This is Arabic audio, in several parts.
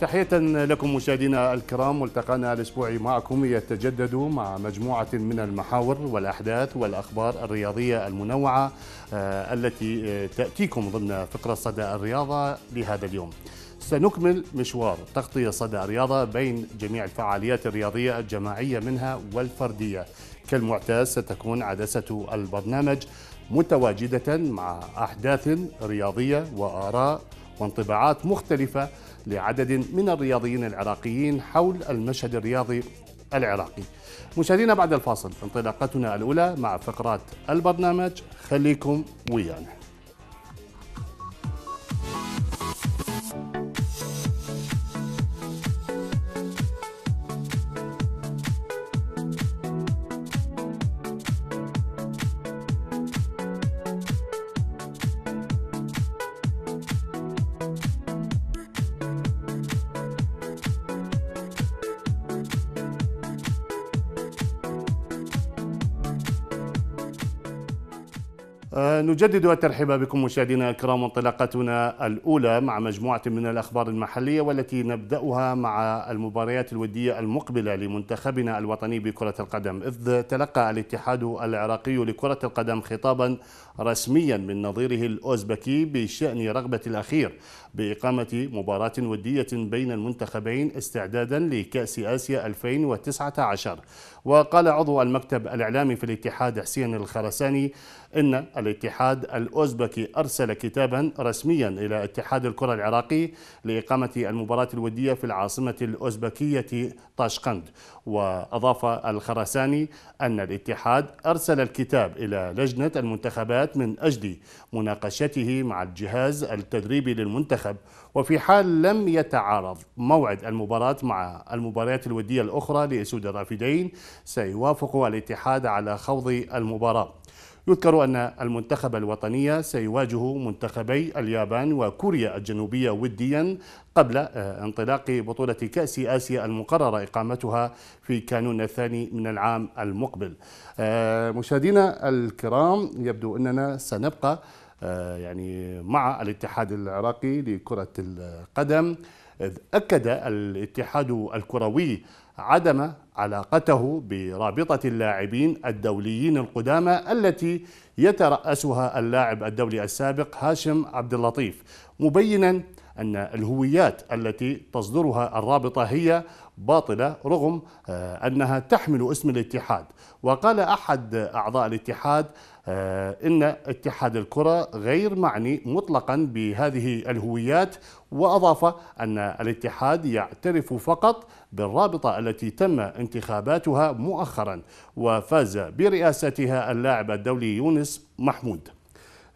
تحية لكم مشاهدينا الكرام والتقانا الأسبوعي معكم يتجدد مع مجموعة من المحاور والأحداث والأخبار الرياضية المنوعة آه، التي آه، تأتيكم ضمن فقرة صدى الرياضة لهذا اليوم سنكمل مشوار تغطية صدى الرياضة بين جميع الفعاليات الرياضية الجماعية منها والفردية كالمعتاد ستكون عدسة البرنامج متواجدة مع أحداث رياضية وآراء وانطباعات مختلفة لعدد من الرياضيين العراقيين حول المشهد الرياضي العراقي مشاهدينا بعد الفاصل انطلاقتنا الأولى مع فقرات البرنامج خليكم ويانا نجدد الترحيب بكم مشاهدينا الكرام وانطلاقتنا الأولى مع مجموعة من الأخبار المحلية والتي نبدأها مع المباريات الودية المقبلة لمنتخبنا الوطني بكرة القدم إذ تلقى الاتحاد العراقي لكرة القدم خطابا رسميا من نظيره الأوزبكي بشأن رغبة الأخير بإقامة مباراة ودية بين المنتخبين استعدادا لكأس آسيا 2019 وقال عضو المكتب الإعلامي في الاتحاد حسين الخرساني إن الاتحاد الأوزبكي أرسل كتابا رسميا إلى اتحاد الكرة العراقي لإقامة المباراة الودية في العاصمة الأوزبكية طاشقند وأضاف الخرساني أن الاتحاد أرسل الكتاب إلى لجنة المنتخبات من أجل مناقشته مع الجهاز التدريبي للمنتخب المنتخب وفي حال لم يتعارض موعد المباراة مع المباريات الودية الأخرى لأسود الرافدين سيوافق الاتحاد على خوض المباراة يذكر أن المنتخب الوطني سيواجه منتخبي اليابان وكوريا الجنوبية وديا قبل آه، انطلاق بطولة كأس آسيا المقررة إقامتها في كانون الثاني من العام المقبل آه، مشاهدينا الكرام يبدو أننا سنبقى آه، يعني مع الاتحاد العراقي لكرة القدم إذ أكد الاتحاد الكروي عدم علاقته برابطة اللاعبين الدوليين القدامى التي يترأسها اللاعب الدولي السابق هاشم عبد اللطيف مبينا أن الهويات التي تصدرها الرابطة هي باطلة رغم آه، أنها تحمل اسم الاتحاد وقال أحد أعضاء الاتحاد آه، إن اتحاد الكرة غير معني مطلقا بهذه الهويات وأضاف أن الاتحاد يعترف فقط بالرابطة التي تم انتخاباتها مؤخرا وفاز برئاستها اللاعب الدولي يونس محمود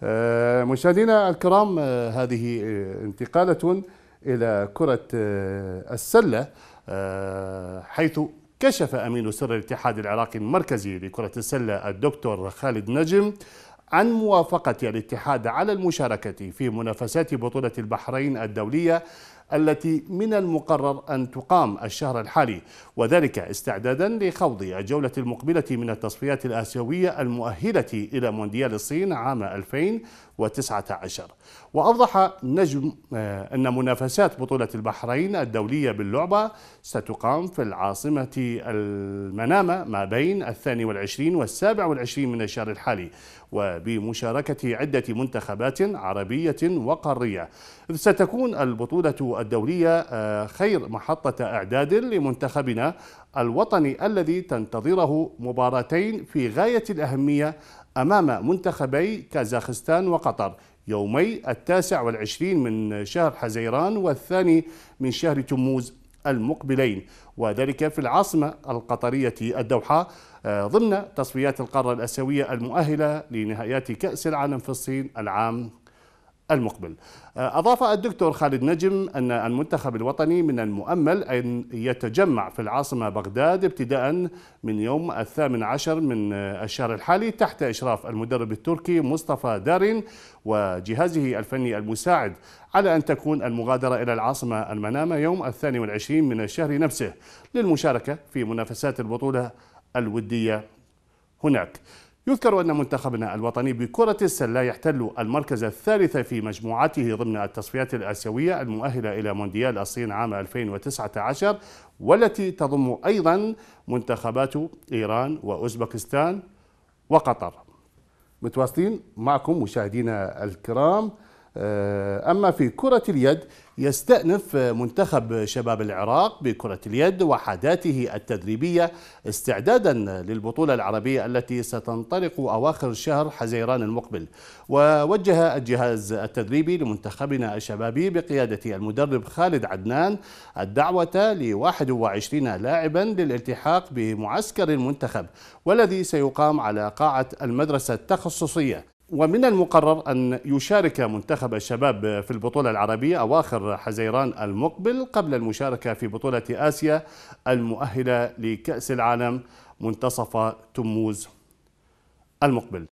آه، مشاهدينا الكرام آه، هذه انتقالة إلى كرة السلة حيث كشف أمين سر الاتحاد العراقي المركزي لكرة السلة الدكتور خالد نجم عن موافقة الاتحاد على المشاركة في منافسات بطولة البحرين الدولية التي من المقرر أن تقام الشهر الحالي وذلك استعدادا لخوض الجولة المقبلة من التصفيات الآسيوية المؤهلة إلى مونديال الصين عام 2000 2019 وأوضح نجم آه، أن منافسات بطولة البحرين الدولية باللعبة ستقام في العاصمة المنامة ما بين الثاني والعشرين والسابع والعشرين من الشهر الحالي وبمشاركة عدة منتخبات عربية وقارية ستكون البطولة الدولية آه، خير محطة إعداد لمنتخبنا الوطني الذي تنتظره مباراتين في غاية الأهمية أمام منتخبي كازاخستان وقطر يومي التاسع والعشرين من شهر حزيران والثاني من شهر تموز المقبلين وذلك في العاصمة القطرية الدوحة آه، ضمن تصفيات القارة الآسيوية المؤهلة لنهائيات كأس العالم في الصين العام المقبل آه، أضاف الدكتور خالد نجم أن المنتخب الوطني من المؤمل أن يتجمع في العاصمة بغداد ابتداء من يوم الثامن عشر من آه، الشهر الحالي تحت إشراف المدرب التركي مصطفى دارين وجهازه الفني المساعد على أن تكون المغادرة إلى العاصمة المنامة يوم الثاني والعشرين من الشهر نفسه للمشاركة في منافسات البطولة الودية هناك يذكر أن منتخبنا الوطني بكرة السلة يحتل المركز الثالث في مجموعته ضمن التصفيات الآسيوية المؤهلة إلى مونديال الصين عام 2019 والتي تضم أيضا منتخبات إيران وأوزبكستان وقطر متواصلين معكم مشاهدينا الكرام آه، أما في كرة اليد يستأنف منتخب شباب العراق بكرة اليد وحداته التدريبية استعدادا للبطولة العربية التي ستنطلق أواخر شهر حزيران المقبل ووجه الجهاز التدريبي لمنتخبنا الشبابي بقيادة المدرب خالد عدنان الدعوة ل 21 لاعبا للالتحاق بمعسكر المنتخب والذي سيقام على قاعة المدرسة التخصصية ومن المقرر أن يشارك منتخب الشباب في البطولة العربية أواخر حزيران المقبل قبل المشاركة في بطولة آسيا المؤهلة لكأس العالم منتصف تموز المقبل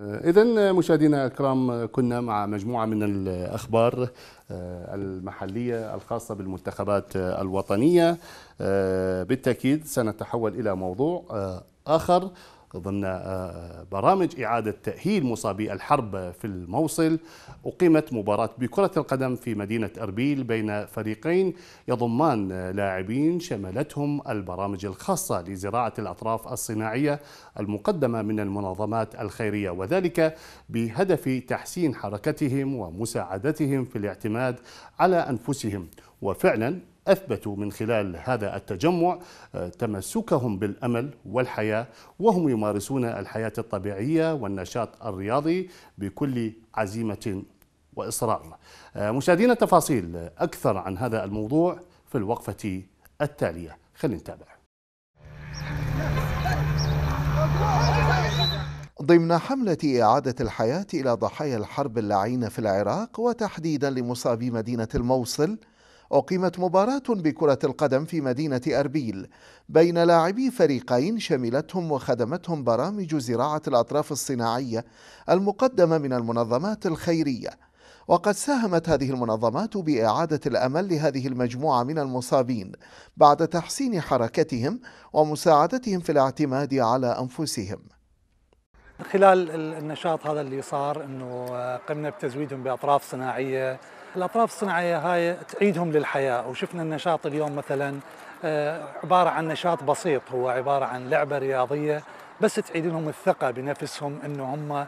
إذا مشاهدينا الكرام كنا مع مجموعة من الأخبار آه، المحلية الخاصة بالمنتخبات الوطنية آه، بالتأكيد سنتحول إلى موضوع آه، آخر ضمن آه، برامج إعادة تأهيل مصابي الحرب في الموصل أقيمت مباراة بكرة القدم في مدينة أربيل بين فريقين يضمان لاعبين شملتهم البرامج الخاصة لزراعة الأطراف الصناعية المقدمة من المنظمات الخيرية وذلك بهدف تحسين حركتهم ومساعدتهم في الاعتماد على أنفسهم وفعلا أثبتوا من خلال هذا التجمع آه، تمسكهم بالأمل والحياة وهم يمارسون الحياة الطبيعية والنشاط الرياضي بكل عزيمة وإصرار آه، مشاهدينا تفاصيل أكثر عن هذا الموضوع في الوقفة التالية خلينا نتابع ضمن حملة إعادة الحياة إلى ضحايا الحرب اللعينة في العراق وتحديدا لمصابي مدينة الموصل أقيمت مباراة بكرة القدم في مدينة أربيل بين لاعبي فريقين شملتهم وخدمتهم برامج زراعة الأطراف الصناعية المقدمة من المنظمات الخيرية وقد ساهمت هذه المنظمات بإعادة الأمل لهذه المجموعة من المصابين بعد تحسين حركتهم ومساعدتهم في الاعتماد على أنفسهم خلال النشاط هذا اللي صار انه آه، قمنا بتزويدهم باطراف صناعيه الأطراف الصناعية هاي تعيدهم للحياة وشفنا النشاط اليوم مثلا آه، عبارة عن نشاط بسيط هو عبارة عن لعبة رياضية بس تعيد لهم الثقة بنفسهم أنه هم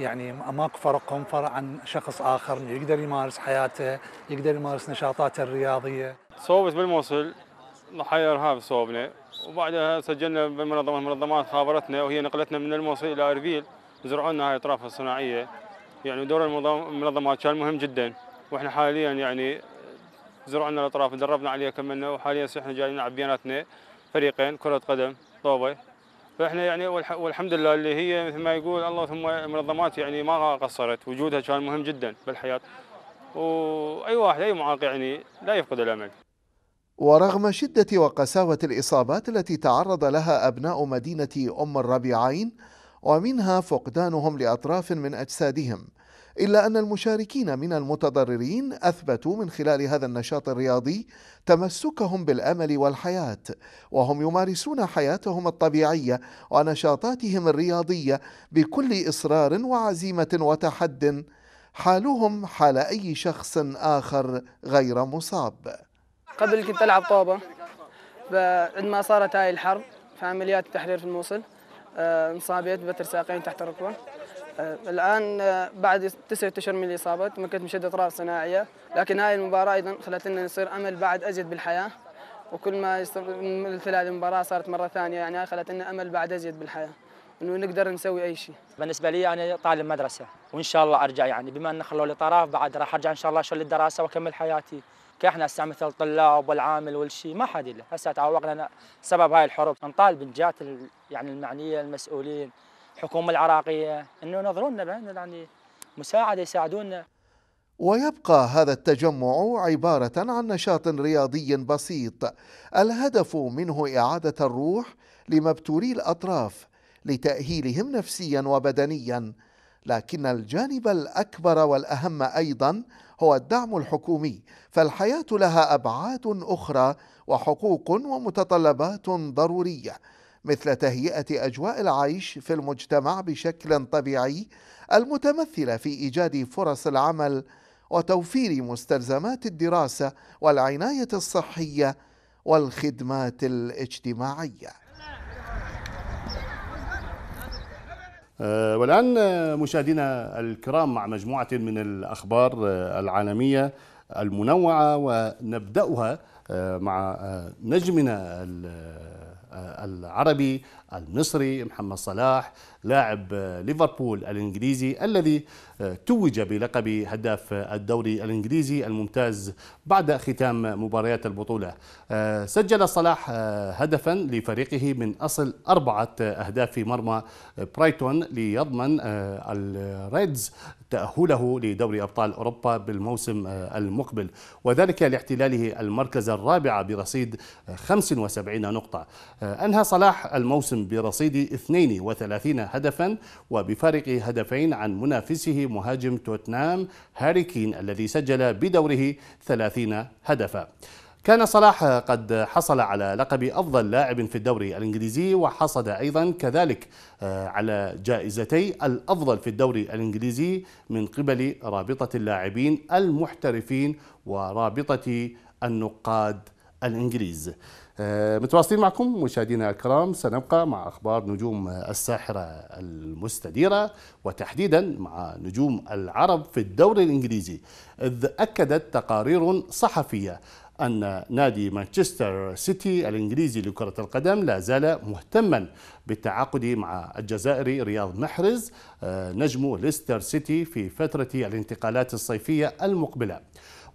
يعني ماكو فرقهم فرق عن شخص آخر يقدر يمارس حياته يقدر يمارس نشاطاته الرياضية صوبت بالموصل ضحايا إرهاب صوبنا وبعدها سجلنا بالمنظمة المنظمات خابرتنا وهي نقلتنا من الموصل إلى أربيل زرعوا لنا هاي الأطراف الصناعية يعني دور المنظمات كان مهم جداً واحنا حاليا يعني زرعنا الاطراف دربنا عليها كملنا وحاليا احنا جايين نلعب بيناتنا فريقين كره قدم طوبه فاحنا يعني والحمد لله اللي هي مثل ما يقول الله ثم منظمات يعني ما قصرت وجودها كان مهم جدا بالحياه واي واحد اي معاق يعني لا يفقد الامل ورغم شدة وقساوة الإصابات التي تعرض لها أبناء مدينة أم الربيعين ومنها فقدانهم لأطراف من أجسادهم إلا أن المشاركين من المتضررين أثبتوا من خلال هذا النشاط الرياضي تمسكهم بالأمل والحياة وهم يمارسون حياتهم الطبيعية ونشاطاتهم الرياضية بكل إصرار وعزيمة وتحد حالهم حال أي شخص آخر غير مصاب قبل كنت ألعب طوبة عندما صارت هاي الحرب في عمليات التحرير في الموصل آه، انصابيت بتر ساقين تحت الركبه آه، الان آه، بعد تسعة اشهر من الاصابه تمكنت من شد اطراف صناعيه لكن هاي المباراه ايضا خلت لنا نصير امل بعد ازيد بالحياه وكل ما مثل هذه المباراه صارت مره ثانيه يعني خلت لنا امل بعد ازيد بالحياه انه نقدر نسوي اي شيء. بالنسبه لي انا يعني طالب مدرسه وان شاء الله ارجع يعني بما ان خلوا لي طرف بعد راح ارجع ان شاء الله شل الدراسه واكمل حياتي. كاحنا هسه مثل طلاب والعامل والشيء ما حد له هسه تعوقنا سبب هاي الحروب نطالب الجهات يعني المعنيه المسؤولين الحكومه العراقيه انه ينظرونا بان يعني مساعده يساعدونا ويبقى هذا التجمع عبارة عن نشاط رياضي بسيط الهدف منه إعادة الروح لمبتوري الأطراف لتأهيلهم نفسيا وبدنيا لكن الجانب الأكبر والأهم أيضا هو الدعم الحكومي فالحياة لها أبعاد أخرى وحقوق ومتطلبات ضرورية مثل تهيئة أجواء العيش في المجتمع بشكل طبيعي المتمثلة في إيجاد فرص العمل وتوفير مستلزمات الدراسة والعناية الصحية والخدمات الاجتماعية آه، والآن آه، مشاهدينا الكرام مع مجموعة من الأخبار آه، العالمية المنوعة ونبدأها مع نجمنا العربي المصري محمد صلاح لاعب آه، ليفربول الانجليزي الذي توج بلقب هداف الدوري الإنجليزي الممتاز بعد ختام مباريات البطولة آه، سجل صلاح آه، هدفا لفريقه من أصل أربعة أهداف في مرمى برايتون ليضمن آه، الريدز تأهله لدوري أبطال أوروبا بالموسم المقبل وذلك لاحتلاله المركز الرابع برصيد 75 نقطة أنهى صلاح الموسم برصيد 32 هدفا وبفارق هدفين عن منافسه مهاجم توتنهام هاري كين الذي سجل بدوره 30 هدفا كان صلاح قد حصل على لقب أفضل لاعب في الدوري الإنجليزي وحصد أيضا كذلك آه، على جائزتي الأفضل في الدوري الإنجليزي من قبل رابطة اللاعبين المحترفين ورابطة النقاد الإنجليز آه، متواصلين معكم مشاهدينا الكرام سنبقى مع اخبار نجوم الساحره المستديره وتحديدا مع نجوم العرب في الدوري الانجليزي اذ اكدت تقارير صحفيه أن نادي مانشستر سيتي الإنجليزي لكرة القدم لا زال مهتما بالتعاقد مع الجزائري رياض محرز آه، نجم ليستر سيتي في فترة الانتقالات الصيفية المقبلة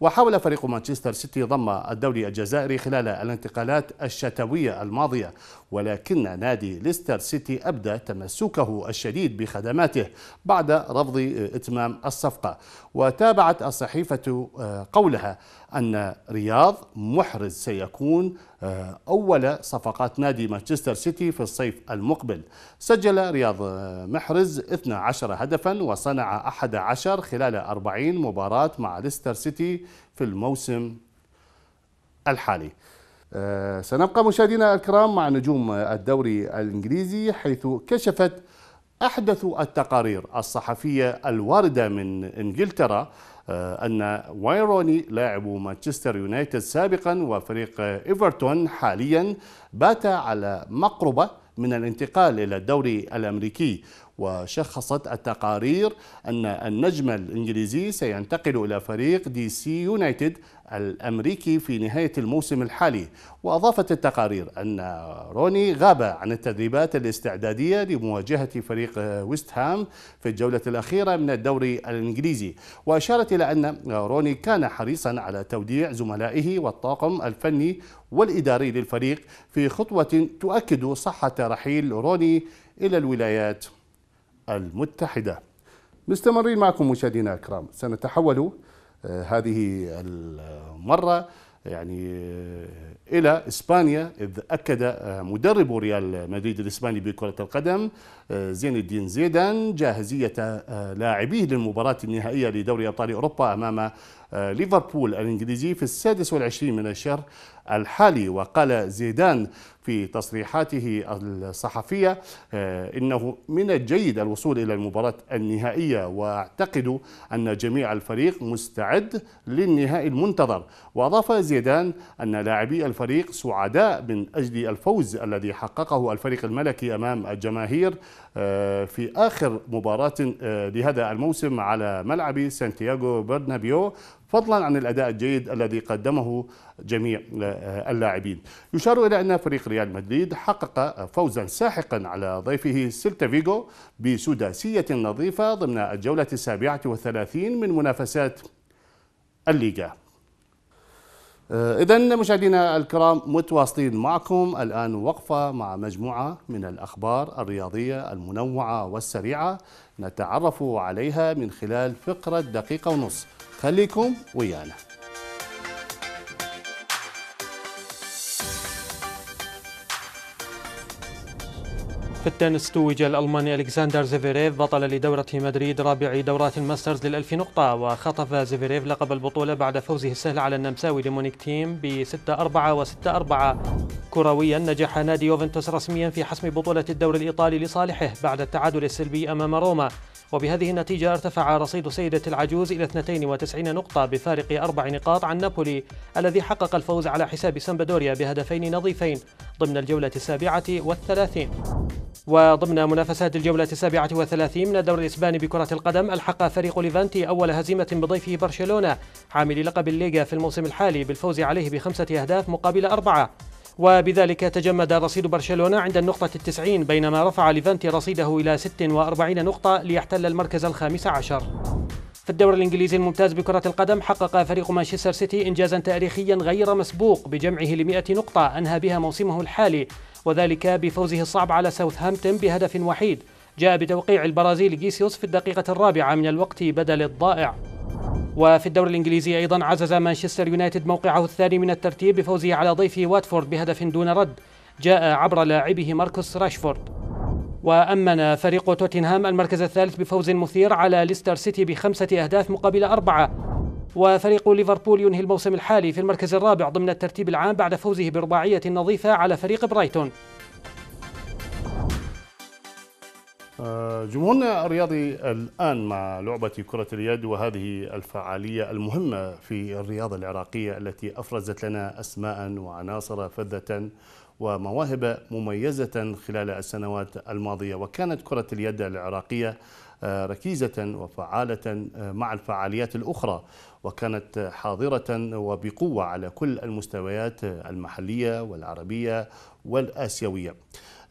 وحاول فريق مانشستر سيتي ضم الدوري الجزائري خلال الانتقالات الشتوية الماضية ولكن نادي ليستر سيتي أبدى تمسكه الشديد بخدماته بعد رفض إتمام الصفقة وتابعت الصحيفة آه، قولها أن رياض محرز سيكون آه، أول صفقات نادي مانشستر سيتي في الصيف المقبل سجل رياض آه، محرز 12 هدفا وصنع 11 خلال 40 مباراة مع ليستر سيتي في الموسم الحالي آه، سنبقى مشاهدينا الكرام مع نجوم الدوري الانجليزي حيث كشفت احدث التقارير الصحفيه الوارده من انجلترا آه، ان وايروني لاعب مانشستر يونايتد سابقا وفريق ايفرتون حاليا بات على مقربه من الانتقال الى الدوري الامريكي وشخصت التقارير ان النجم الانجليزي سينتقل الى فريق دي سي يونايتد الأمريكي في نهاية الموسم الحالي وأضافت التقارير أن روني غاب عن التدريبات الاستعدادية لمواجهة فريق ويست هام في الجولة الأخيرة من الدوري الإنجليزي وأشارت إلى أن روني كان حريصا على توديع زملائه والطاقم الفني والإداري للفريق في خطوة تؤكد صحة رحيل روني إلى الولايات المتحدة مستمرين معكم مشاهدينا الكرام سنتحول هذه المرة يعني إلى إسبانيا إذ أكد مدرب ريال مدريد الإسباني بكرة القدم زين الدين زيدان جاهزية آه، لاعبيه للمباراة النهائية لدوري أبطال أوروبا أمام آه، ليفربول الإنجليزي في السادس والعشرين من الشهر الحالي وقال زيدان في تصريحاته الصحفية آه، إنه من الجيد الوصول إلى المباراة النهائية وأعتقد أن جميع الفريق مستعد للنهائي المنتظر وأضاف زيدان أن لاعبي الفريق سعداء من أجل الفوز الذي حققه الفريق الملكي أمام الجماهير آه، في آخر مباراة آه، لهذا الموسم على ملعب سانتياغو برنابيو فضلا عن الاداء الجيد الذي قدمه جميع آه، اللاعبين يشار الى ان فريق ريال مدريد حقق فوزا ساحقا على ضيفه سيلتا فيغو بسداسيه نظيفه ضمن الجوله السابعه والثلاثين من منافسات الليغا آه، إذا مشاهدينا الكرام متواصلين معكم الآن وقفة مع مجموعة من الأخبار الرياضية المنوعة والسريعة نتعرف عليها من خلال فقرة دقيقة ونصف خليكم ويانا في التنس توج الألماني الكساندر زيفيريف بطل لدورة مدريد رابع دورات الماسترز للألف نقطة وخطف زيفيريف لقب البطولة بعد فوزه السهل على النمساوي ديمونيك تيم ب 6-4 و 6-4 كرويا نجح نادي يوفنتوس رسميا في حسم بطولة الدوري الإيطالي لصالحه بعد التعادل السلبي أمام روما وبهذه النتيجة ارتفع رصيد سيدة العجوز إلى 92 نقطة بفارق أربع نقاط عن نابولي الذي حقق الفوز على حساب سامبادوريا بهدفين نظيفين ضمن الجولة السابعة والثلاثين وضمن منافسات الجولة السابعة والثلاثين من الدوري الإسباني بكرة القدم ألحق فريق ليفانتي أول هزيمة بضيفه برشلونة حامل لقب الليغا في الموسم الحالي بالفوز عليه بخمسة أهداف مقابل أربعة وبذلك تجمد رصيد برشلونة عند النقطة التسعين بينما رفع ليفانتي رصيده إلى 46 نقطة ليحتل المركز الخامس عشر في الدوري الانجليزي الممتاز بكرة القدم حقق فريق مانشستر سيتي انجازا تاريخيا غير مسبوق بجمعه ل 100 نقطة انهى بها موسمه الحالي وذلك بفوزه الصعب على ساوثهامبتون بهدف وحيد جاء بتوقيع البرازيلي جيسيوس في الدقيقة الرابعة من الوقت بدل الضائع وفي الدوري الإنجليزي أيضا عزز مانشستر يونايتد موقعه الثاني من الترتيب بفوزه على ضيفه واتفورد بهدف دون رد جاء عبر لاعبه ماركوس راشفورد وأمن فريق توتنهام المركز الثالث بفوز مثير على ليستر سيتي بخمسة أهداف مقابل أربعة وفريق ليفربول ينهي الموسم الحالي في المركز الرابع ضمن الترتيب العام بعد فوزه برباعية نظيفة على فريق برايتون آه، جمهورنا الرياضي الآن مع لعبة كرة اليد وهذه الفعالية المهمة في الرياضة العراقية التي أفرزت لنا أسماء وعناصر فذة ومواهب مميزة خلال السنوات الماضية وكانت كرة اليد العراقية آه، ركيزة وفعالة آه، مع الفعاليات الأخرى وكانت حاضرة وبقوة على كل المستويات المحلية والعربية والآسيوية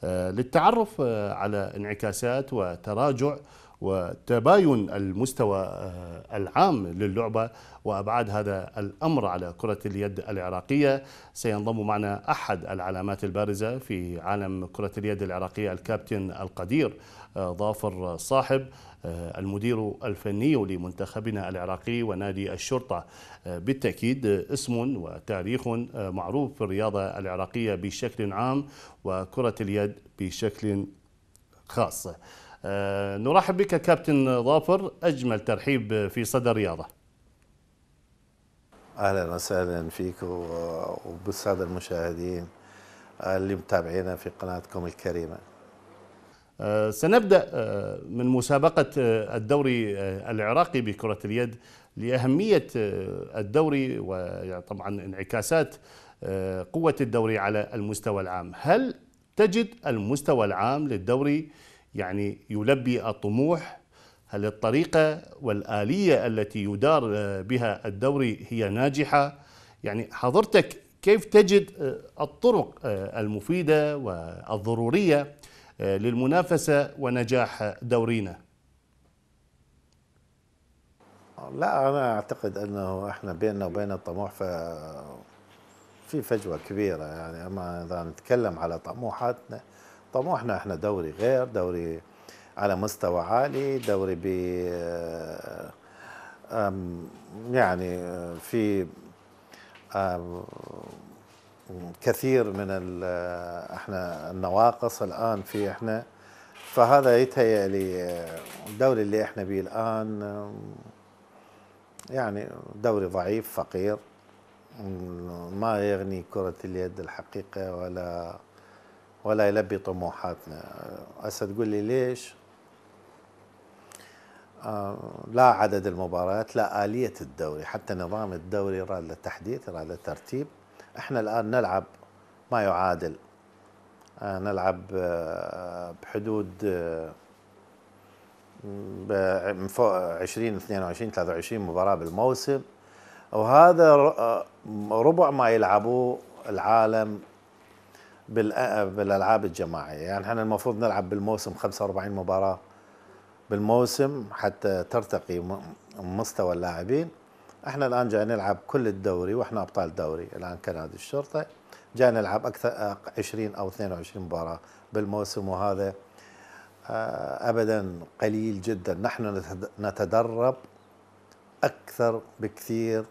آه، للتعرف آه، على انعكاسات وتراجع وتباين المستوى آه، العام للعبة وأبعاد هذا الأمر على كرة اليد العراقية سينضم معنا أحد العلامات البارزة في عالم كرة اليد العراقية الكابتن القدير آه، ظافر صاحب آه، المدير الفني لمنتخبنا العراقي ونادي الشرطة آه، بالتأكيد اسم وتاريخ معروف في الرياضة العراقية بشكل عام وكرة اليد بشكل خاص نرحب بك كابتن ظافر أجمل ترحيب في صدى الرياضة اهلا وسهلا فيك وبالساده المشاهدين اللي متابعينا في قناتكم الكريمه. أه، سنبدا أه، من مسابقه أه، الدوري العراقي بكره اليد لاهميه الدوري وطبعا انعكاسات قوه الدوري على المستوى العام، هل تجد المستوى العام للدوري يعني يلبي الطموح هل الطريقة والآلية التي يدار آه، بها الدوري هي ناجحة؟ يعني حضرتك كيف تجد آه، الطرق آه، المفيدة والضرورية للمنافسة ونجاح دورينا؟ لا أنا أعتقد أنه إحنا بيننا وبين الطموح في فجوة كبيرة يعني أما إذا نتكلم على طموحاتنا طموحنا إحنا دوري غير دوري على مستوى عالي دوري ب آه، يعني آه، في كثير من آه، احنا النواقص الان في احنا فهذا يتهيأ لي الدوري اللي احنا به الان يعني دوري ضعيف فقير ما يغني كرة اليد الحقيقة ولا ولا يلبي طموحاتنا هسه تقول لي ليش؟ آه، لا عدد المباريات لا آلية الدوري حتى نظام الدوري راد للتحديث تحديث للترتيب احنا الآن نلعب ما يعادل آه، نلعب آه، بحدود من فوق 20 22 23 مباراة بالموسم وهذا ربع ما يلعبوه العالم بالالعاب الجماعيه يعني احنا المفروض نلعب بالموسم 45 مباراه بالموسم حتى ترتقي مستوى اللاعبين احنا الان جاي نلعب كل الدوري واحنا ابطال دوري الان كنادي الشرطه جاي نلعب اكثر 20 او 22 مباراه بالموسم وهذا آه، ابدا قليل جدا نحن نتدرب اكثر بكثير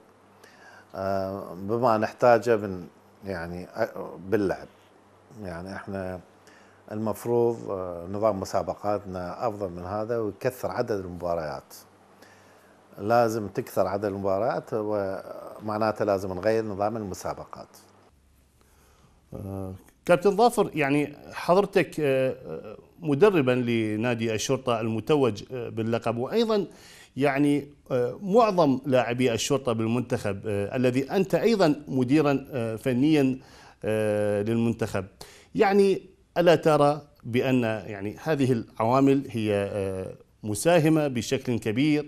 آه، بما نحتاجه من يعني آه، باللعب يعني احنا المفروض آه، نظام مسابقاتنا افضل من هذا ويكثر عدد المباريات لازم تكثر عدد المباريات ومعناته آه، لازم نغير نظام المسابقات آه، كابتن ظافر يعني حضرتك مدربا لنادي الشرطه المتوج باللقب وايضا يعني معظم لاعبي الشرطه بالمنتخب الذي انت ايضا مديرا فنيا للمنتخب يعني الا ترى بان يعني هذه العوامل هي آه، مساهمه بشكل كبير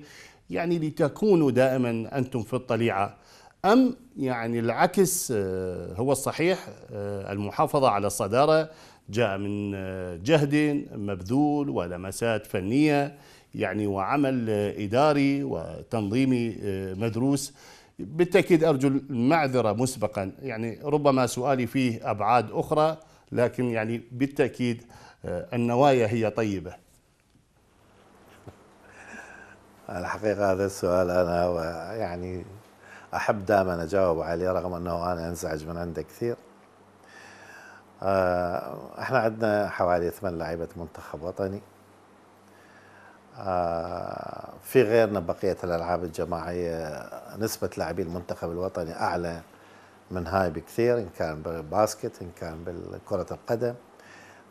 يعني لتكونوا دائما انتم في الطليعه ام يعني العكس آه، هو الصحيح آه، المحافظه على الصداره جاء من جهد مبذول ولمسات فنيه يعني وعمل اداري وتنظيمي مدروس بالتاكيد ارجو المعذره مسبقا يعني ربما سؤالي فيه ابعاد اخرى لكن يعني بالتاكيد آه، النوايا هي طيبه الحقيقه هذا السؤال انا يعني احب دائما اجاوب عليه رغم انه انا انزعج من عنده كثير آه، احنا عندنا حوالي ثمان لعيبه منتخب وطني آه، في غيرنا بقيه الالعاب الجماعيه نسبه لاعبي المنتخب الوطني اعلى من هاي بكثير إن كان بالباسكت إن كان بكرة القدم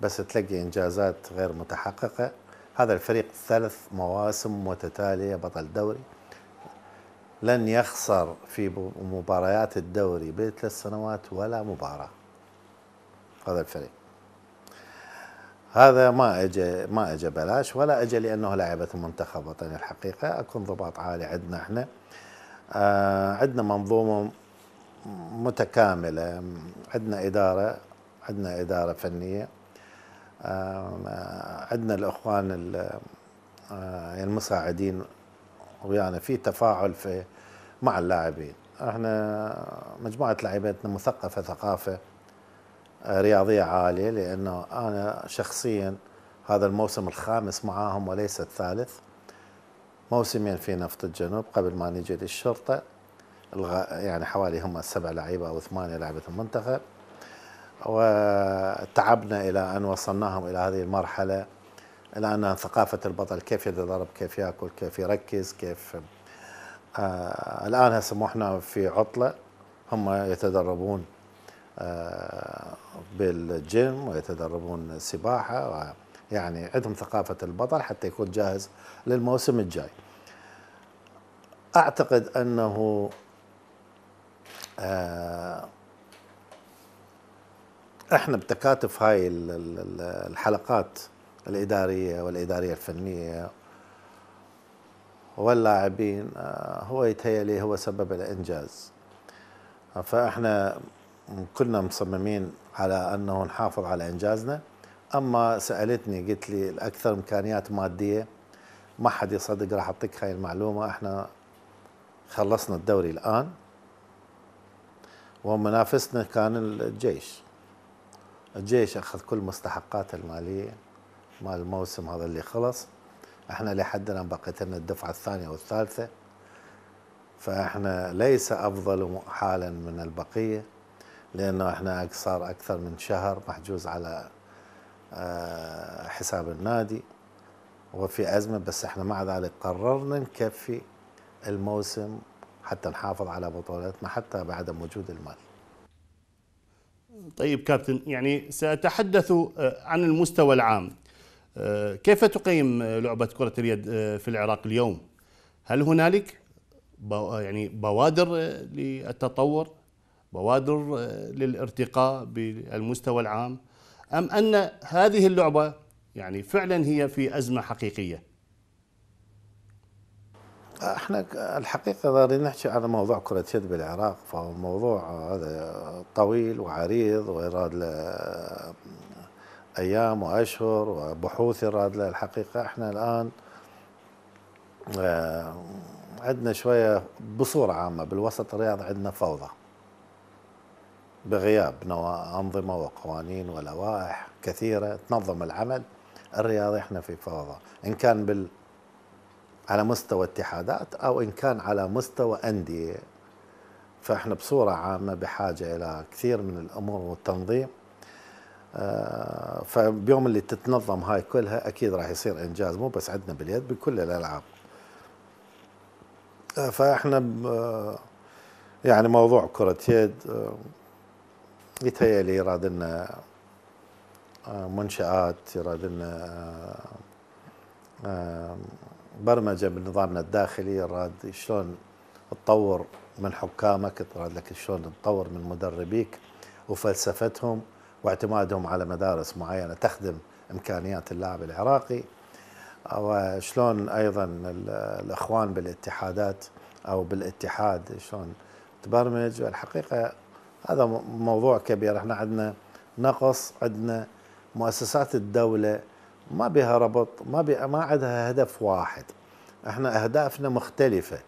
بس تلقي إنجازات غير متحققة هذا الفريق ثلاث مواسم متتالية بطل دوري لن يخسر في مباريات الدوري بثلاث سنوات ولا مباراة هذا الفريق هذا ما اجى ما اجى بلاش ولا اجى لانه لعبه المنتخب الوطني الحقيقه اكو انضباط عالي عندنا احنا آه عندنا منظومه متكاملة عندنا إدارة عندنا إدارة فنية آه، عندنا الإخوان آه، يعني المساعدين ويانا في تفاعل في مع اللاعبين احنا مجموعة لاعبتنا مثقفة ثقافة آه، رياضية عالية لأنه أنا شخصيا هذا الموسم الخامس معاهم وليس الثالث موسمين في نفط الجنوب قبل ما نجي للشرطة يعني حوالي هم سبع لعيبه او ثمانيه لعيبه المنتخب وتعبنا الى ان وصلناهم الى هذه المرحله الى ان ثقافه البطل كيف يتدرب كيف ياكل كيف يركز كيف آه الان هسه احنا في عطله هم يتدربون آه بالجيم ويتدربون سباحه يعني عندهم ثقافه البطل حتى يكون جاهز للموسم الجاي. اعتقد انه آه، احنا بتكاتف هاي الحلقات الاداريه والاداريه الفنيه واللاعبين آه، هو يتهيألي هو سبب الانجاز فاحنا كنا مصممين على انه نحافظ على انجازنا اما سالتني قلت لي الاكثر امكانيات ماديه ما حد يصدق راح اعطيك هاي المعلومه احنا خلصنا الدوري الان ومنافسنا كان الجيش الجيش اخذ كل مستحقاته الماليه مال الموسم هذا اللي خلص احنا لحد الان بقيت لنا الدفعه الثانيه والثالثه فاحنا ليس افضل حالا من البقيه لانه احنا صار اكثر من شهر محجوز على آه، حساب النادي وفي ازمه بس احنا مع ذلك قررنا نكفي الموسم حتى نحافظ على بطولاتنا حتى بعدم وجود المال طيب كابتن يعني سأتحدث آه، عن المستوى العام آه، كيف تقيم لعبة كرة اليد آه، في العراق اليوم؟ هل هنالك يعني بوادر للتطور بوادر للارتقاء بالمستوى العام أم أن هذه اللعبة يعني فعلا هي في أزمة حقيقية؟ احنا الحقيقه اذا نحكي على موضوع كره يد بالعراق فهو موضوع آه، هذا طويل وعريض ويراد له آه، ايام واشهر وبحوث يراد له الحقيقه احنا الان آه، عندنا شويه بصوره عامه بالوسط الرياض عندنا فوضى بغياب نوا انظمه وقوانين ولوائح كثيره تنظم العمل الرياضي احنا في فوضى ان كان بال على مستوى اتحادات او ان كان على مستوى انديه فاحنا بصوره عامه بحاجه الى كثير من الامور والتنظيم آه، فبيوم اللي تتنظم هاي كلها اكيد راح يصير انجاز مو بس عندنا باليد بكل الالعاب آه، فاحنا آه، يعني موضوع كرة يد يتهيألي يراد لنا منشآت يراد لنا برمجه بنظامنا الداخلي راد شلون تطور من حكامك راد لك شلون تطور من مدربيك وفلسفتهم واعتمادهم على مدارس معينه تخدم امكانيات اللاعب العراقي وشلون ايضا الاخوان بالاتحادات او بالاتحاد شلون تبرمج الحقيقه هذا موضوع كبير احنا عندنا نقص عندنا مؤسسات الدوله ما بها ربط ما بها ما عندها هدف واحد احنا اهدافنا مختلفه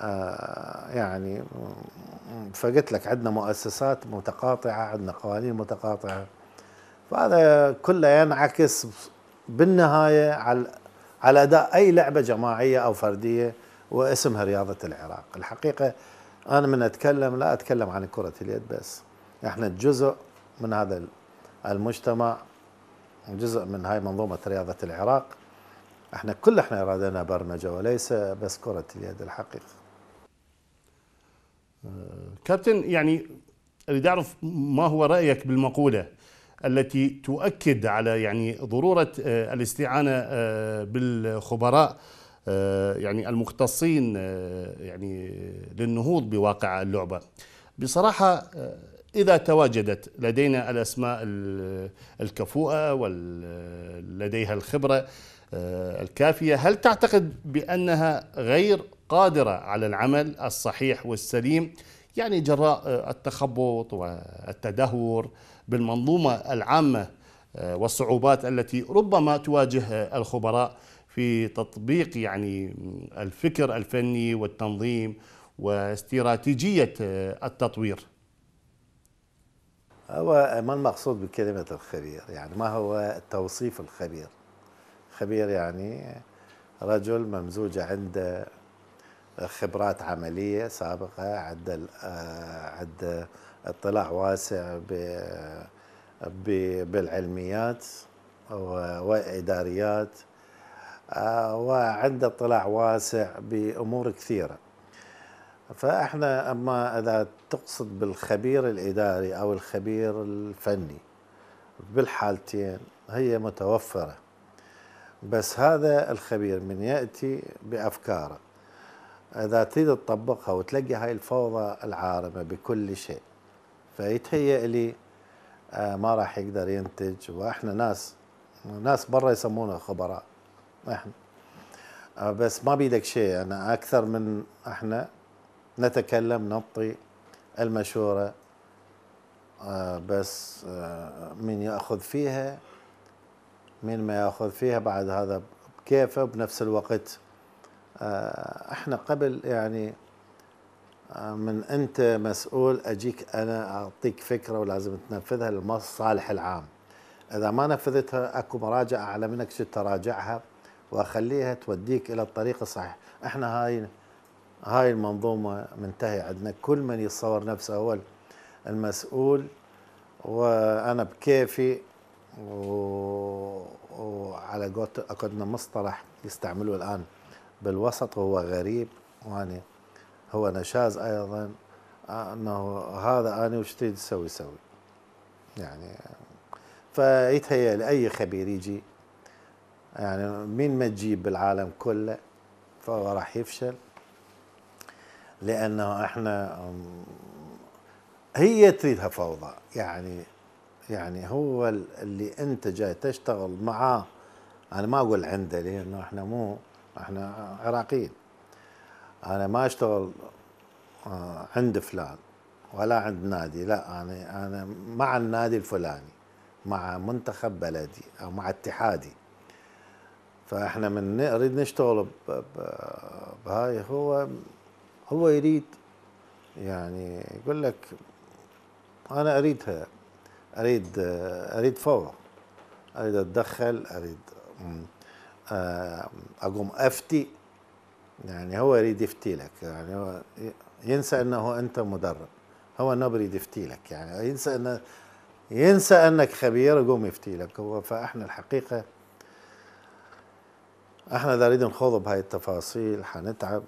آه يعني فقلت لك عندنا مؤسسات متقاطعه عندنا قوانين متقاطعه فهذا كله ينعكس بالنهايه على على اداء اي لعبه جماعيه او فرديه واسمها رياضه العراق الحقيقه انا من اتكلم لا اتكلم عن كره اليد بس احنا جزء من هذا المجتمع وجزء من هاي منظومة رياضة العراق احنا كل احنا ارادنا برمجة وليس بس كرة اليد الحقيقة كابتن يعني اريد اعرف ما هو رايك بالمقوله التي تؤكد على يعني ضروره آه، الاستعانه آه، بالخبراء آه، يعني المختصين يعني للنهوض بواقع اللعبه بصراحه إذا تواجدت لدينا الأسماء الكفوءة ولديها الخبرة آه، الكافية هل تعتقد بأنها غير قادرة على العمل الصحيح والسليم يعني جراء آه، التخبط والتدهور بالمنظومة العامة آه، والصعوبات التي ربما تواجه الخبراء في تطبيق يعني الفكر الفني والتنظيم واستراتيجية التطوير هو ما المقصود بكلمة الخبير يعني ما هو توصيف الخبير خبير يعني رجل ممزوجة عنده خبرات عملية سابقة عنده آه، عنده اطلاع واسع بالعلميات وإداريات آه، وعنده اطلاع واسع بأمور كثيرة فاحنا اما اذا تقصد بالخبير الاداري او الخبير الفني بالحالتين هي متوفره بس هذا الخبير من ياتي بافكاره اذا تريد تطبقها وتلقي هاي الفوضى العارمه بكل شيء فيتهيأ لي آه، ما راح يقدر ينتج واحنا ناس ناس برا يسمونا خبراء احنا آه، بس ما بيدك شيء انا اكثر من احنا نتكلم نعطي المشورة آه، بس آه، من يأخذ فيها من ما يأخذ فيها بعد هذا بكيفه بنفس الوقت آه، احنا قبل يعني من انت مسؤول اجيك انا اعطيك فكره ولازم تنفذها للمصالح العام اذا ما نفذتها اكو مراجعه على منك شو تراجعها واخليها توديك الى الطريق الصحيح احنا هاي هاي المنظومة منتهية عندنا كل من يتصور نفسه هو المسؤول وأنا بكيفي وعلى قوت أكدنا مصطلح يستعملوه الآن بالوسط وهو غريب وأنا هو نشاز أيضا أنه هذا أنا وش تريد تسوي سوي يعني فيتهيأ لأي خبير يجي يعني مين ما تجيب بالعالم كله فهو راح يفشل لانه احنا هي تريدها فوضى يعني يعني هو اللي انت جاي تشتغل معاه انا ما اقول عنده لانه احنا مو احنا عراقيين انا ما اشتغل أه، عند فلان ولا عند نادي لا انا انا مع النادي الفلاني مع منتخب بلدي او مع اتحادي فاحنا من نريد نشتغل بهاي هو هو يريد يعني يقول لك انا اريدها اريد اريد فوضى اريد اتدخل اريد آه، اقوم افتي يعني هو يريد يفتي لك يعني هو ينسى انه انت مدرب هو انه بريد يفتي لك يعني ينسى انه ينسى انك خبير يقوم يفتي لك هو فاحنا الحقيقه احنا اذا نريد نخوض بهاي التفاصيل حنتعب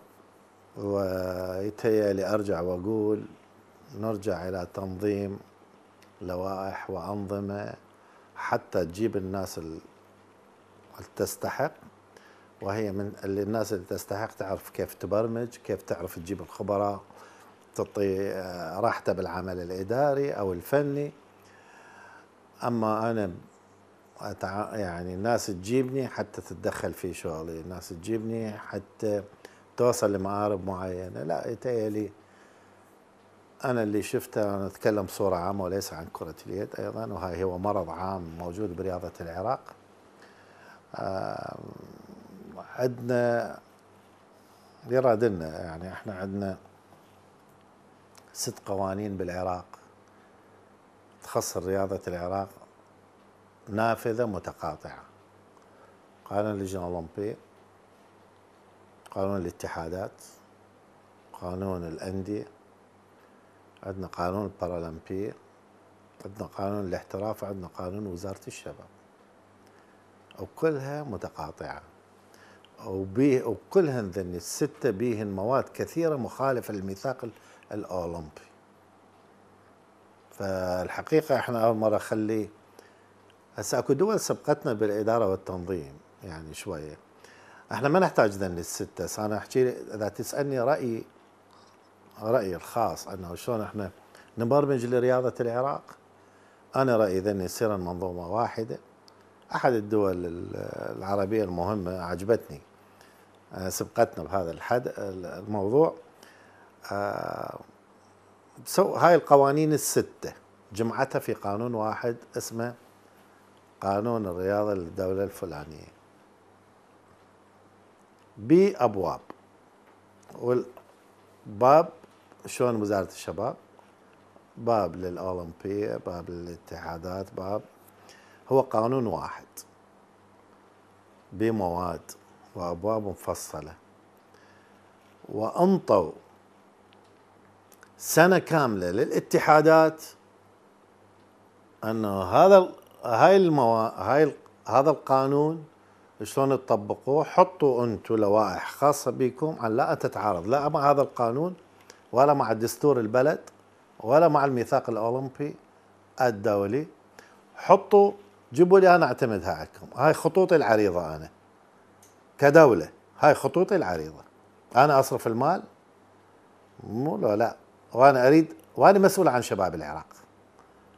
ويتهيألي أرجع وأقول نرجع إلى تنظيم لوائح وأنظمة حتى تجيب الناس اللي تستحق وهي من اللي الناس اللي تستحق تعرف كيف تبرمج كيف تعرف تجيب الخبراء تعطي آه، راحته بالعمل الإداري أو الفني أما أنا يعني الناس تجيبني حتى تتدخل في شغلي الناس تجيبني حتى تواصل مع معينة لا يتهيألي أنا اللي شفته أنا أتكلم بصورة عامة وليس عن كرة اليد أيضا وهي هو مرض عام موجود برياضة العراق عندنا يرادلنا يعني احنا عندنا ست قوانين بالعراق تخص رياضة العراق نافذة متقاطعة قانون اللجنة الأولمبية قانون الاتحادات قانون الأندية عندنا قانون البارالمبي عندنا قانون الاحتراف عندنا قانون وزارة الشباب وكلها متقاطعة وبيه وكلهن ذني الستة بيهن مواد كثيرة مخالفة للميثاق الأولمبي فالحقيقة احنا أول مرة خلي هسه اكو دول سبقتنا بالإدارة والتنظيم يعني شوية احنا ما نحتاج ذن للستة انا احكي اذا تسالني رايي رايي الخاص انه شلون احنا نبرمج لرياضه العراق انا رايي ذن يصير منظومه واحده احد الدول العربيه المهمه عجبتني آه، سبقتنا بهذا الحد الموضوع آه، سو هاي القوانين السته جمعتها في قانون واحد اسمه قانون الرياضه للدوله الفلانيه بابواب والباب شلون وزاره الشباب باب للاولمبيه باب للاتحادات باب هو قانون واحد بمواد وابواب مفصله وانطوا سنه كامله للاتحادات انه هذا هاي الموا... هاي هذا القانون شلون تطبقوه حطوا انتم لوائح خاصه بكم ان لا تتعارض لا مع هذا القانون ولا مع دستور البلد ولا مع الميثاق الاولمبي الدولي حطوا جيبوا لي انا اعتمدها عليكم هاي خطوطي العريضه انا كدوله هاي خطوطي العريضه انا اصرف المال مو لا لا وانا اريد وانا مسؤول عن شباب العراق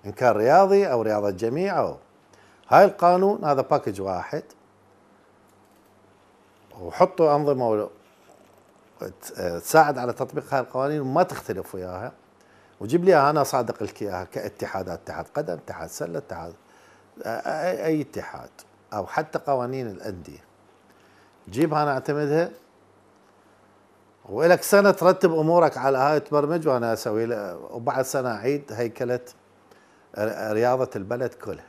ان كان رياضي او رياضه جميع او هاي القانون هذا باكج واحد وحطوا انظمه تساعد على تطبيق هاي القوانين وما تختلف وياها وجيب لي انا اصادق لك اياها كاتحادات اتحاد قدم اتحاد سله اتحاد اي اتحاد او حتى قوانين الانديه جيبها انا اعتمدها ولك سنه ترتب امورك على هاي تبرمج وانا اسوي وبعد سنه اعيد هيكله رياضه البلد كلها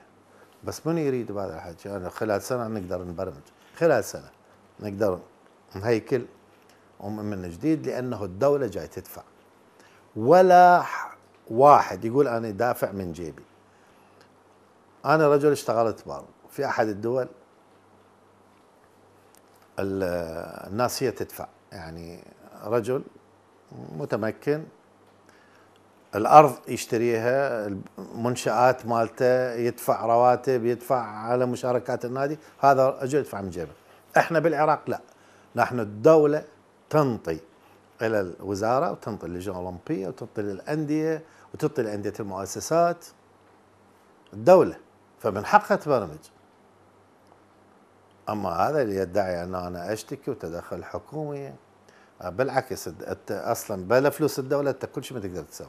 بس من يريد بهذا الحكي انا خلال سنه نقدر نبرمج خلال سنه نقدر نهيكل من جديد لأنه الدولة جاي تدفع ولا واحد يقول أنا دافع من جيبي أنا رجل اشتغلت بار في أحد الدول الناس هي تدفع يعني رجل متمكن الارض يشتريها المنشات مالته يدفع رواتب يدفع على مشاركات النادي هذا رجل يدفع من جيبه احنا بالعراق لا نحن الدولة تنطي إلى الوزارة وتنطي للجنة الأولمبية وتنطي للأندية وتنطي لأندية المؤسسات الدولة فمن حقها تبرمج أما هذا اللي يدعي أن أنا أشتكي وتدخل حكومي بالعكس أنت أصلا بلا فلوس الدولة أنت كل شيء ما تقدر تسوي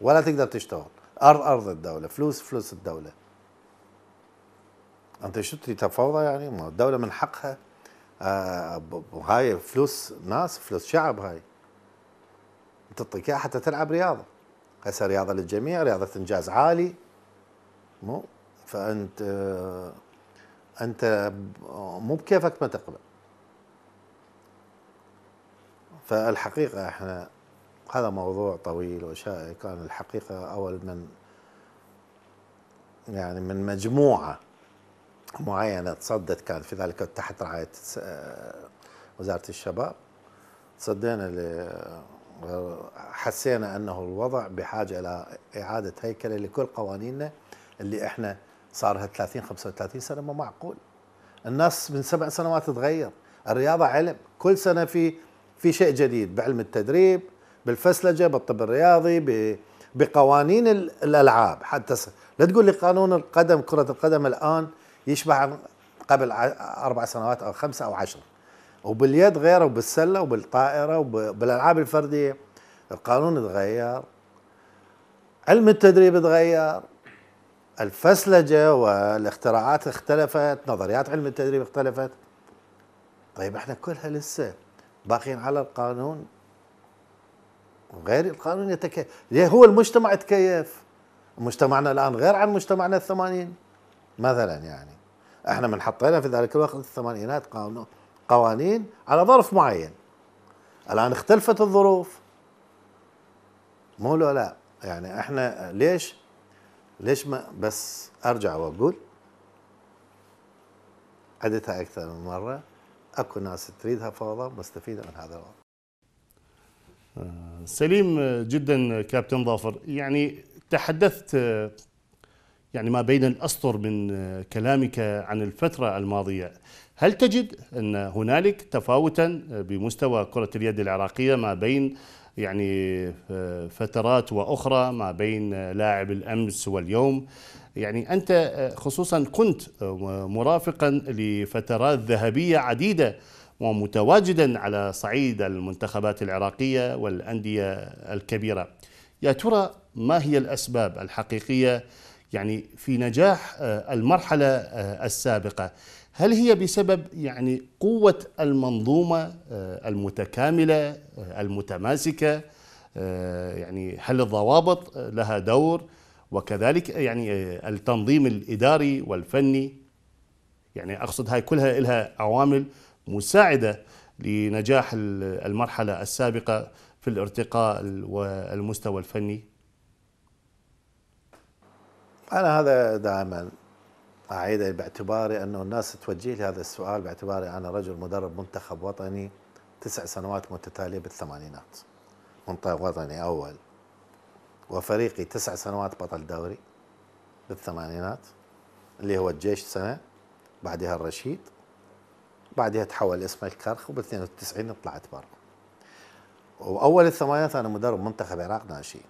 ولا تقدر تشتغل أرض أرض الدولة فلوس فلوس الدولة أنت شو تريد تفاوض يعني ما الدولة من حقها آه، هاي فلوس ناس فلوس شعب هاي تعطيك اياها حتى تلعب رياضه هسه رياضه للجميع رياضه انجاز عالي مو فانت آه، انت مو بكيفك ما تقبل فالحقيقه احنا هذا موضوع طويل وشائك كان الحقيقه اول من يعني من مجموعه معينة تصدت كانت في ذلك تحت رعاية آه، وزارة الشباب تصدينا حسينا أنه الوضع بحاجة إلى إعادة هيكلة لكل قوانيننا اللي إحنا صار لها 30 35 سنة ما معقول الناس من سبع سنوات تتغير الرياضة علم كل سنة في في شيء جديد بعلم التدريب بالفسلجة بالطب الرياضي بقوانين الألعاب حتى لا تقول لي قانون القدم كرة القدم الآن يشبه قبل اربع سنوات او خمسه او عشر وباليد غير وبالسله وبالطائره وبالالعاب الفرديه القانون تغير علم التدريب تغير الفسلجه والاختراعات اختلفت نظريات علم التدريب اختلفت طيب احنا كلها لسه باقيين على القانون غير القانون يتكيف هو المجتمع تكيف مجتمعنا الان غير عن مجتمعنا الثمانين مثلا يعني احنا من حطينا في ذلك الوقت الثمانينات قانون قوانين على ظرف معين الان اختلفت الظروف مو لو لا يعني احنا ليش ليش ما بس ارجع واقول عدتها اكثر من مره اكو ناس تريدها فوضى مستفيده من هذا الوضع سليم جدا كابتن ظافر يعني تحدثت يعني ما بين الاسطر من كلامك عن الفتره الماضيه هل تجد ان هنالك تفاوتا بمستوى كره اليد العراقيه ما بين يعني آه، فترات واخرى ما بين لاعب الامس واليوم يعني انت آه، خصوصا كنت آه، مرافقا لفترات ذهبيه عديده ومتواجدا على صعيد المنتخبات العراقيه والانديه الكبيره يا ترى ما هي الاسباب الحقيقيه يعني في نجاح آه، المرحلة آه، السابقة هل هي بسبب يعني قوة المنظومة آه، المتكاملة المتماسكة يعني هل الضوابط لها دور وكذلك يعني التنظيم الإداري والفني يعني أقصد هاي كلها لها عوامل مساعدة لنجاح المرحلة السابقة في الارتقاء والمستوى الفني انا هذا دائما اعيده باعتباري انه الناس توجه لي هذا السؤال باعتباري انا رجل مدرب منتخب وطني تسع سنوات متتاليه بالثمانينات منتخب وطني اول وفريقي تسع سنوات بطل دوري بالثمانينات اللي هو الجيش سنه بعدها الرشيد بعدها تحول اسمه الكرخ وب 92 طلعت برا واول الثمانينات انا مدرب منتخب عراق ناشئ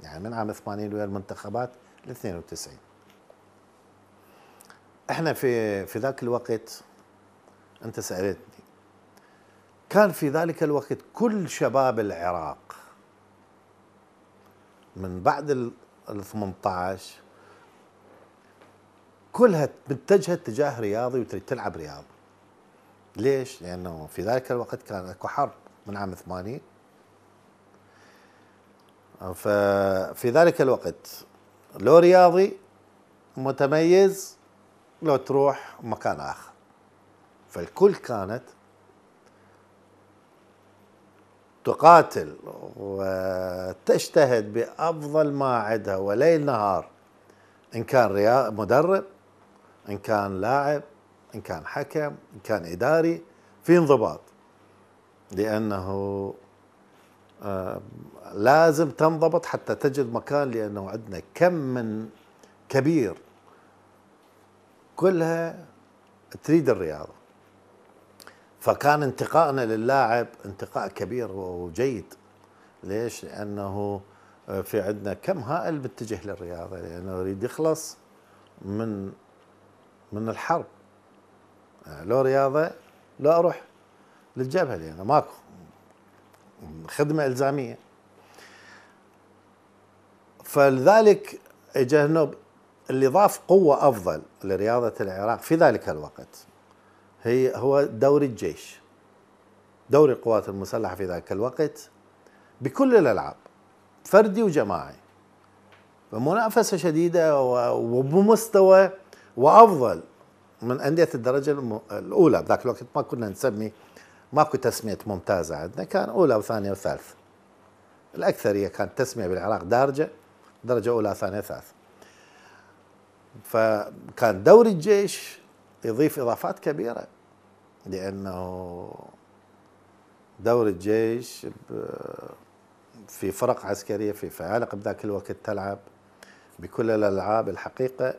يعني من عام 80 ويا المنتخبات ال 92 احنا في في ذاك الوقت انت سالتني كان في ذلك الوقت كل شباب العراق من بعد ال 18 كلها متجهه اتجاه رياضي وتريد تلعب رياضه ليش؟ لانه في ذلك الوقت كان اكو حرب من عام 80 ففي ذلك الوقت لو رياضي متميز لو تروح مكان آخر فالكل كانت تقاتل وتجتهد بأفضل ما عندها وليل نهار إن كان مدرب إن كان لاعب إن كان حكم إن كان إداري في انضباط لأنه لازم تنضبط حتى تجد مكان لانه عندنا كم من كبير كلها تريد الرياضه فكان انتقائنا للاعب انتقاء كبير وجيد ليش؟ لانه آه، في عندنا كم هائل بيتجه للرياضه لانه يريد يخلص من من الحرب آه، لو رياضه لا اروح للجبهه لانه ماكو خدمة إلزامية فلذلك جهنوب اللي ضاف قوة أفضل لرياضة العراق في ذلك الوقت هي هو دوري الجيش دوري القوات المسلحة في ذلك الوقت بكل الألعاب فردي وجماعي منافسة شديدة وبمستوى وأفضل من أندية الدرجة الأولى ذاك الوقت ما كنا نسمي ماكو تسمية ممتازة عندنا كان أولى وثانية وثالث الأكثرية كانت تسمية بالعراق دارجة درجة أولى ثانية ثالث فكان دور الجيش يضيف إضافات كبيرة لأنه دور الجيش في فرق عسكرية في فعالق بذاك الوقت تلعب بكل الألعاب الحقيقة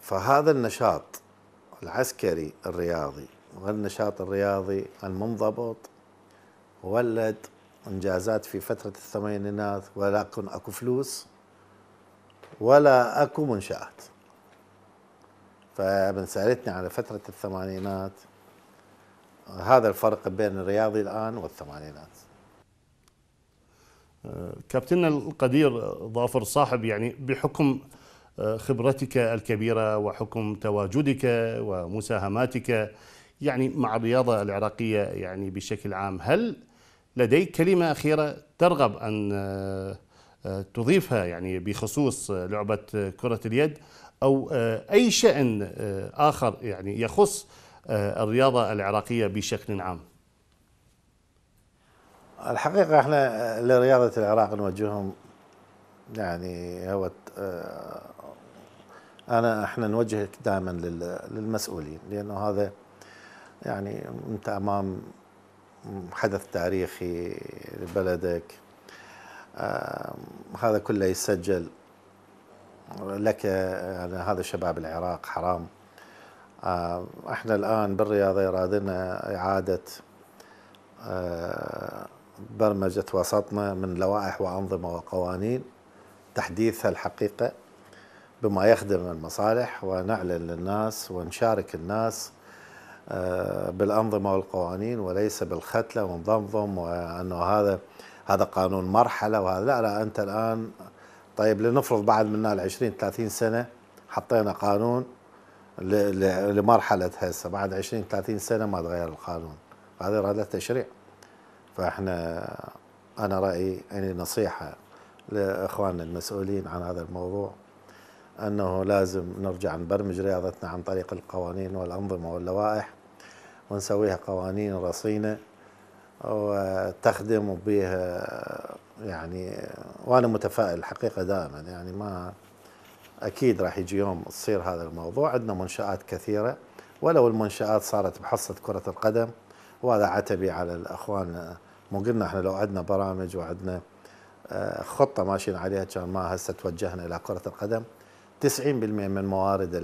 فهذا النشاط العسكري الرياضي والنشاط الرياضي المنضبط ولد انجازات في فتره الثمانينات ولكن اكو فلوس ولا اكو منشات فمن سالتني على فتره الثمانينات هذا الفرق بين الرياضي الان والثمانينات أه، كابتننا القدير ظافر صاحب يعني بحكم أه، خبرتك الكبيره وحكم تواجدك ومساهماتك يعني مع الرياضة العراقية يعني بشكل عام هل لديك كلمة أخيرة ترغب أن آه، آه، تضيفها يعني بخصوص لعبة كرة اليد أو آه، أي شأن آخر يعني يخص الرياضة العراقية بشكل عام الحقيقة احنا لرياضة العراق نوجههم يعني هو انا احنا نوجه دائما للمسؤولين لانه هذا يعني انت امام حدث تاريخي لبلدك آه، هذا كله يسجل لك يعني هذا شباب العراق حرام آه، احنا الان بالرياضه يرادنا اعاده آه، برمجه وسطنا من لوائح وانظمه وقوانين تحديثها الحقيقه بما يخدم المصالح ونعلن للناس ونشارك الناس آه، بالانظمه والقوانين وليس بالختله ونضمضم وانه هذا هذا قانون مرحله وهذا لا لا انت الان طيب لنفرض بعد منا العشرين 20 30 سنه حطينا قانون لمرحله هسه بعد 20 30 سنه ما تغير القانون هذا هذا تشريع فاحنا انا رايي يعني نصيحه لاخواننا المسؤولين عن هذا الموضوع انه لازم نرجع نبرمج رياضتنا عن طريق القوانين والانظمه واللوائح ونسويها قوانين رصينة وتخدم بها يعني وانا متفائل حقيقة دائما يعني ما اكيد راح يجي يوم تصير هذا الموضوع عندنا منشآت كثيرة ولو المنشآت صارت بحصة كرة القدم وهذا عتبي على الاخوان مو قلنا احنا لو عندنا برامج وعندنا آه، خطة ماشيين عليها كان ما هسه توجهنا الى كرة القدم 90% من موارد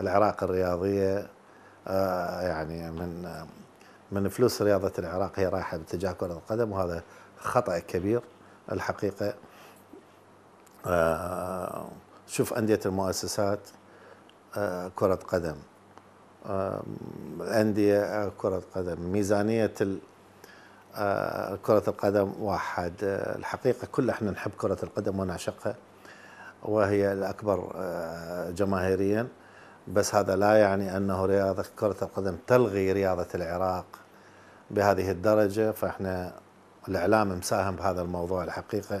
العراق الرياضية آه، يعني من من فلوس رياضة العراق هي رايحة باتجاه كرة القدم وهذا خطأ كبير الحقيقة آه، شوف أندية المؤسسات آه، كرة قدم أندية كرة قدم ميزانية كرة القدم واحد الحقيقة كل احنا نحب كرة القدم ونعشقها وهي الأكبر جماهيرياً بس هذا لا يعني أنه رياضة كرة القدم تلغي رياضة العراق بهذه الدرجة فإحنا الإعلام مساهم بهذا الموضوع الحقيقة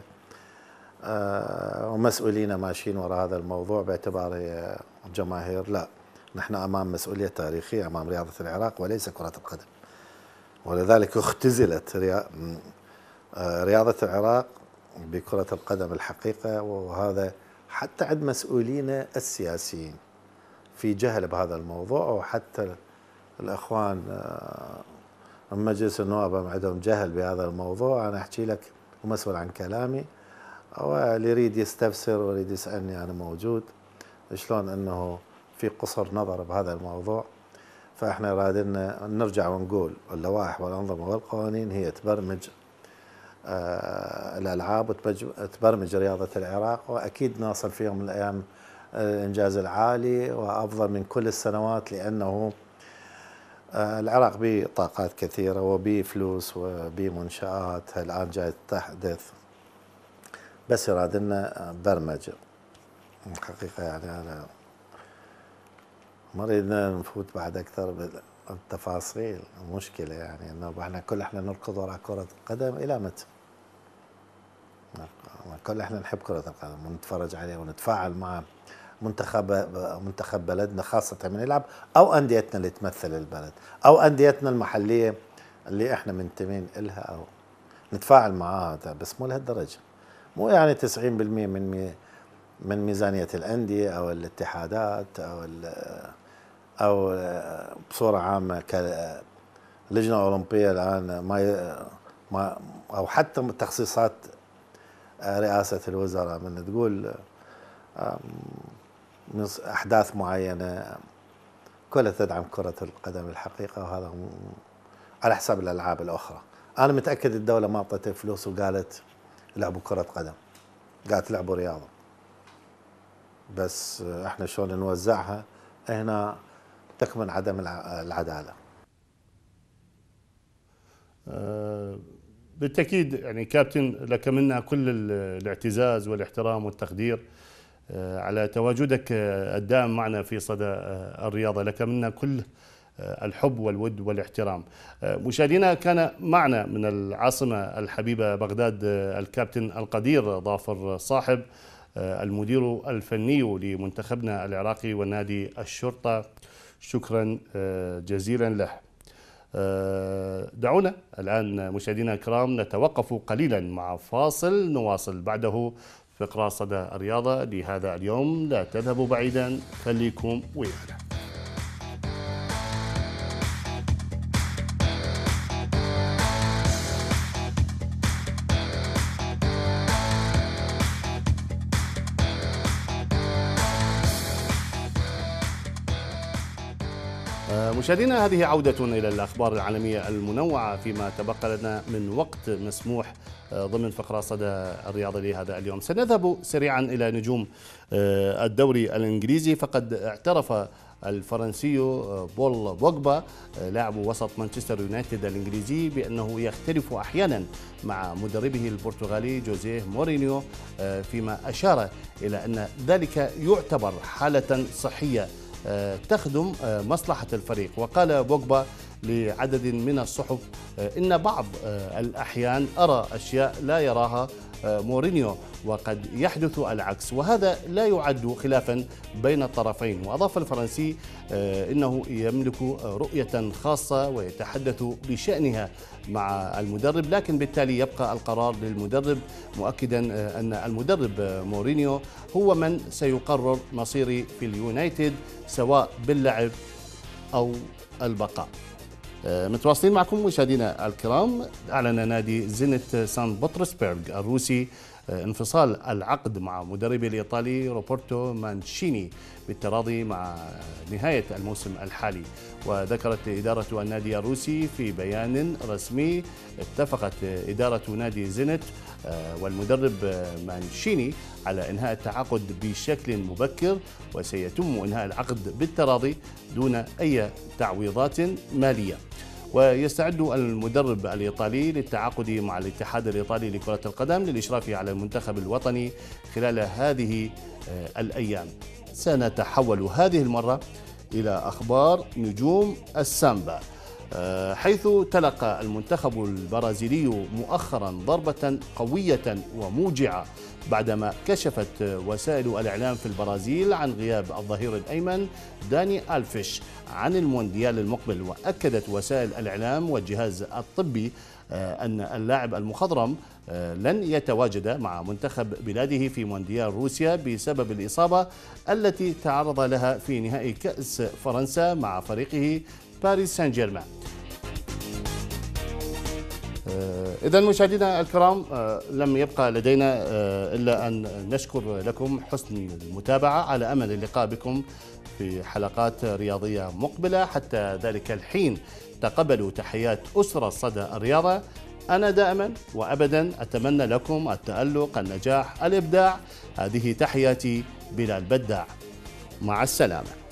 آه، ومسؤولينا ماشيين وراء هذا الموضوع باعتبار جماهير لا نحن أمام مسؤولية تاريخية أمام رياضة العراق وليس كرة القدم ولذلك اختزلت آه، رياضة العراق بكرة القدم الحقيقة وهذا حتى عند مسؤولينا السياسيين في جهل بهذا الموضوع او حتى الاخوان آه، من مجلس النواب عندهم جهل بهذا الموضوع انا احكي لك ومسؤول عن كلامي واللي يريد يستفسر ويريد يسالني انا موجود شلون انه في قصر نظر بهذا الموضوع فاحنا رادين نرجع ونقول اللوائح والانظمه والقوانين هي تبرمج آه الالعاب وتبرمج رياضه العراق واكيد ناصل في يوم من الايام الإنجاز آه، العالي وأفضل من كل السنوات لأنه آه، العراق به طاقات كثيرة وبه فلوس وبه منشآت الآن جاي تحدث بس يراد لنا آه، برمجة الحقيقة يعني أنا ما اريد نفوت بعد أكثر بالتفاصيل مشكلة يعني أنه احنا كل احنا نركض وراء كرة القدم إلى متى؟ كل احنا نحب كرة القدم ونتفرج عليه ونتفاعل معه منتخب منتخب بلدنا خاصة من يلعب أو أنديتنا اللي تمثل البلد أو أنديتنا المحلية اللي إحنا منتمين إلها أو نتفاعل معها هذا بس مو لهالدرجة مو يعني 90% من مي من ميزانية الأندية أو الاتحادات أو ال أو بصورة عامة كلجنة أولمبية الآن ما ما أو حتى تخصيصات رئاسة الوزراء من تقول أحداث معينة كلها تدعم كرة القدم الحقيقة وهذا على حساب الألعاب الأخرى أنا متأكد الدولة ما أعطته فلوس وقالت لعبوا كرة قدم قالت لعبوا رياضة بس احنا شلون نوزعها هنا تكمن عدم العدالة أه، بالتأكيد يعني كابتن لك منا كل الاعتزاز والاحترام والتقدير آه، على تواجدك آه، الدائم معنا في صدى آه، الرياضة لك منا كل الحب والود والاحترام مشاهدينا كان معنا من العاصمة الحبيبة بغداد الكابتن القدير ظافر صاحب المدير الفني لمنتخبنا العراقي ونادي الشرطة شكرا جزيلا له دعونا الآن مشاهدينا الكرام نتوقف قليلا مع فاصل نواصل بعده فقرة صدى الرياضة لهذا اليوم لا تذهبوا بعيدا خليكم ويانا آه، مشاهدينا هذه عودة إلى الأخبار العالمية المنوعة فيما تبقى لنا من وقت مسموح ضمن فقرة صدى الرياضة لهذا اليوم سنذهب سريعا إلى نجوم آه، الدوري الإنجليزي فقد اعترف الفرنسي آه، بول بوجبا آه، لاعب وسط مانشستر يونايتد الانجليزي بانه يختلف احيانا مع مدربه البرتغالي جوزيه مورينيو فيما اشار الى ان ذلك يعتبر حاله صحيه تخدم مصلحه الفريق وقال بوجبا لعدد من الصحف آه، إن بعض آه، الأحيان أرى أشياء لا يراها آه، مورينيو وقد يحدث العكس وهذا لا يعد خلافا بين الطرفين وأضاف الفرنسي إنه يملك رؤية خاصة ويتحدث بشأنها مع المدرب لكن بالتالي يبقى القرار للمدرب مؤكدا أن المدرب مورينيو هو من سيقرر مصيري في اليونايتد سواء باللعب أو البقاء آه، متواصلين معكم مشاهدينا الكرام أعلن نادي زينت سان بطرسبرغ الروسي آه، انفصال العقد مع مدربي الإيطالي روبرتو مانشيني بالتراضي مع نهاية الموسم الحالي وذكرت إدارة النادي الروسي في بيان رسمي اتفقت إدارة نادي زينت آه، والمدرب مانشيني على إنهاء التعاقد بشكل مبكر وسيتم إنهاء العقد بالتراضي دون أي تعويضات مالية ويستعد المدرب الإيطالي للتعاقد مع الاتحاد الإيطالي لكرة القدم للإشراف على المنتخب الوطني خلال هذه آه، الأيام سنتحول هذه المرة إلى أخبار نجوم السامبا آه، حيث تلقى المنتخب البرازيلي مؤخرا ضربة قوية وموجعة بعدما كشفت وسائل الإعلام في البرازيل عن غياب الظهير الأيمن داني ألفيش عن المونديال المقبل وأكدت وسائل الإعلام والجهاز الطبي آه، أن اللاعب المخضرم آه، لن يتواجد مع منتخب بلاده في مونديال روسيا بسبب الإصابة التي تعرض لها في نهائي كأس فرنسا مع فريقه باريس سان جيرمان آه، إذا مشاهدينا الكرام آه، لم يبقى لدينا آه، إلا أن نشكر لكم حسن المتابعة على أمل اللقاء بكم في حلقات رياضية مقبلة حتى ذلك الحين تقبلوا تحيات أسرة صدى الرياضة أنا دائما وأبدا أتمنى لكم التألق النجاح الإبداع هذه تحياتي بلال البداع مع السلامه